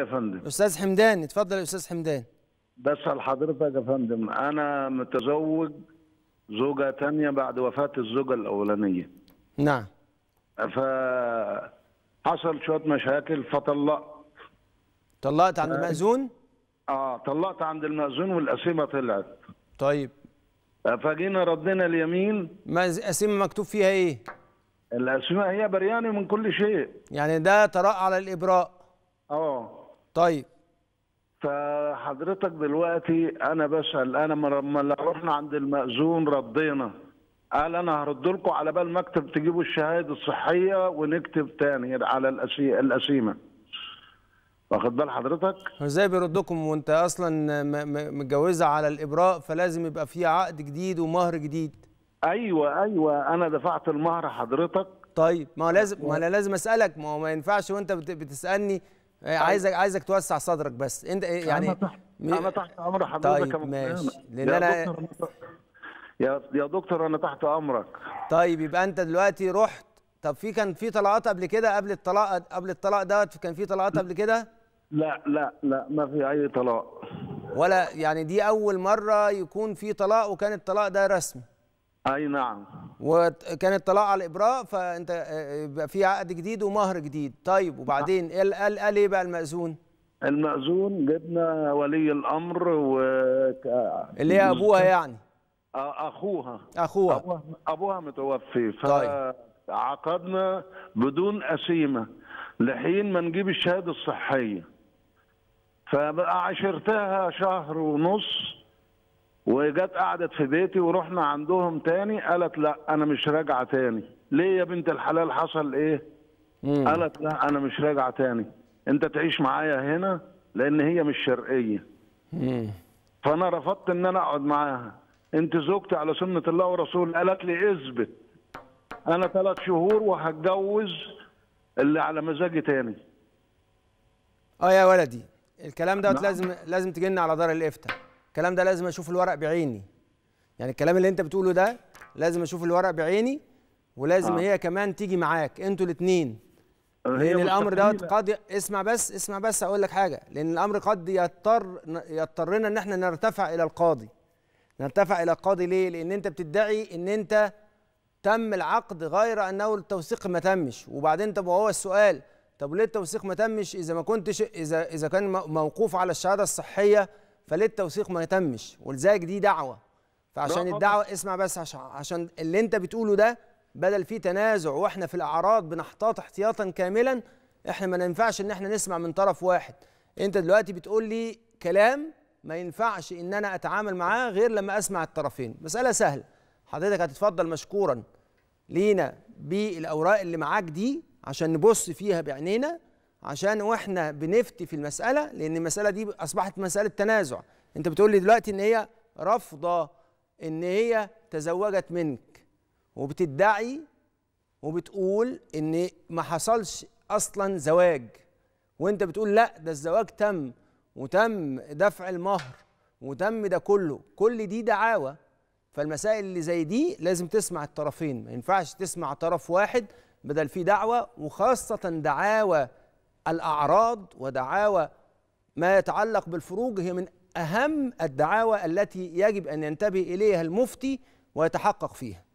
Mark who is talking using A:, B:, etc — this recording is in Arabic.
A: يا فندم
B: استاذ حمدان اتفضل يا استاذ حمدان
A: بسأل حضرتك يا فندم انا متزوج زوجة ثانيه بعد وفاة الزوجة الأولانية نعم حصل شوية مشاكل فطلقت طلقت عند المأذون؟ اه طلقت عند المأذون والقسيمة طلعت طيب فجينا ردنا اليمين ما القسيمة مكتوب فيها ايه؟ القسيمة هي برياني من كل شيء يعني ده طراء على الإبراء اه طيب فحضرتك دلوقتي انا بسال انا لما رحنا عند المأذون ردينا قال انا هرد لكم على بال مكتب تجيبوا الشهاده الصحيه ونكتب تاني على القسيمه واخد بال حضرتك
B: ازاي بيردكم وانت اصلا متجوزه على الابراء فلازم يبقى في عقد جديد ومهر جديد ايوه ايوه انا دفعت المهر حضرتك طيب ما لازم ما انا لازم اسالك ما هو ما ينفعش وانت بتسالني إيه، طيب. عايزك عايزك توسع صدرك بس انت إيه يعني انا تحت انا تحت امر حضرتك طيب ماشي لان انا يا يا دكتور انا تحت امرك طيب يبقى انت دلوقتي رحت طب في كان في طلاقات قبل كده قبل الطلاق قبل الطلاق دوت كان في طلاقات قبل كده لا لا لا ما في اي طلاق ولا يعني دي اول مره يكون في طلاق وكان الطلاق ده رسمي اي نعم وكان الطلاق على الابراء فانت آه، يبقى في عقد جديد ومهر جديد طيب وبعدين نعم. قال قال قال ايه بقى المأذون
A: المأذون جبنا ولي الامر و اللي هي ابوها يعني آه، اخوها اخوها ابوها, أبوها متوفي فعقدنا طيب. بدون قسيمه لحين ما نجيب الشهاده الصحيه فبقى عاشرتها شهر ونص وجت قعدت في بيتي ورحنا عندهم تاني قالت لا انا مش راجعه تاني ليه يا بنت الحلال حصل ايه مم. قالت لا انا مش راجعه تاني انت تعيش معايا هنا لان هي مش شرقيه مم. فانا رفضت ان انا اقعد معاها انت زوجتي على سنه الله ورسوله قالت لي اثبت انا ثلاث شهور وهتجوز اللي على مزاجي تاني اه
B: يا ولدي الكلام دوت نعم. لازم لازم تجينا على دار الافتاء الكلام ده لازم اشوف الورق بعيني يعني الكلام اللي انت بتقوله ده لازم اشوف الورق بعيني ولازم آه. هي كمان تيجي معاك انتوا الاثنين
A: آه، لان الامر دوت
B: قد اسمع بس اسمع بس اقول لك حاجه لان الامر قد يضطر يضطرنا ان احنا نرتفع الى القاضي نرتفع الى القاضي ليه لان انت بتدعي ان انت تم العقد غير انه التوثيق ما تمش وبعدين طب وهو السؤال طب ليه التوثيق ما تمش اذا ما كنتش اذا اذا كان موقوف على الشهاده الصحيه فليه التوثيق ما يتمش ولذلك دي دعوه فعشان الدعوه اسمع بس عشان, عشان اللي انت بتقوله ده بدل في تنازع واحنا في الاعراض بنحتاط احتياطا كاملا احنا ما ينفعش ان احنا نسمع من طرف واحد انت دلوقتي بتقول لي كلام ما ينفعش ان انا اتعامل معاه غير لما اسمع الطرفين مساله سهله حضرتك هتتفضل مشكورا لينا بالاوراق اللي معاك دي عشان نبص فيها بعينينا عشان واحنا بنفتي في المساله لان المساله دي اصبحت مساله تنازع انت بتقول لي دلوقتي ان هي رافضه ان هي تزوجت منك وبتدعي وبتقول ان ما حصلش اصلا زواج وانت بتقول لا ده الزواج تم وتم دفع المهر وتم ده كله كل دي دعاوى فالمسائل اللي زي دي لازم تسمع الطرفين ما ينفعش تسمع طرف واحد بدل في دعوة وخاصة دعاوى الأعراض ودعاوى ما يتعلق بالفروج هي من أهم الدعاوى التي يجب أن ينتبه إليها المفتي ويتحقق فيها